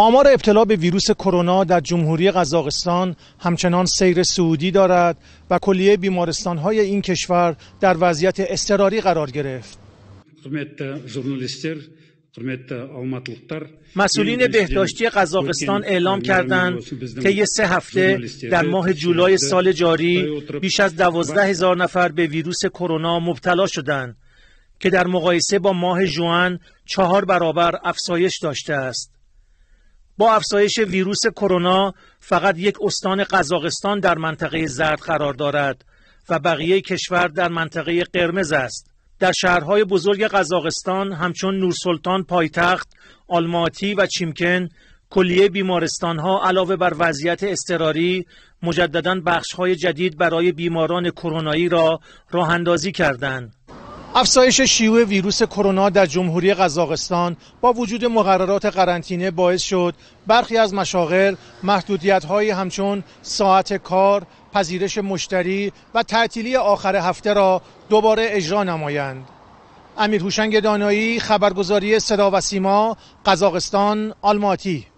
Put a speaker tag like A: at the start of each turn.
A: آمار ابتلا به ویروس کرونا در جمهوری قزاقستان همچنان سیر سعودی دارد و کلیه بیمارستان های این کشور در وضعیت اضطراری
B: قرار گرفت. مسئولین یعنی بهداشتی قزاقستان اعلام یعنی یعنی کردند طی سه هفته در ماه جولای سال جاری
C: بیش از دوازده هزار نفر به ویروس کرونا مبتلا شدند که در مقایسه با ماه جوان چهار برابر افزایش داشته است. با افزایش ویروس کرونا فقط یک استان قزاقستان در منطقه زرد قرار دارد و بقیه کشور در منطقه قرمز است. در شهرهای بزرگ قزاقستان همچون نورسلطان پایتخت، آلماتی و چیمکن کلیه بیمارستانها علاوه بر وضعیت استراری مجددا بخشهای جدید برای بیماران کرونایی را راه اندازی کردند.
A: افزایش شیوع ویروس کرونا در جمهوری قزاقستان با وجود مقررات قرنطینه باعث شد برخی از مشاغل محدودیت های همچون ساعت کار، پذیرش مشتری و تعطیلی آخر هفته را دوباره اجرا نمایند. امیر هوشنگ دانایی خبرگزاری صدا و سیما قزاقستان آلماتی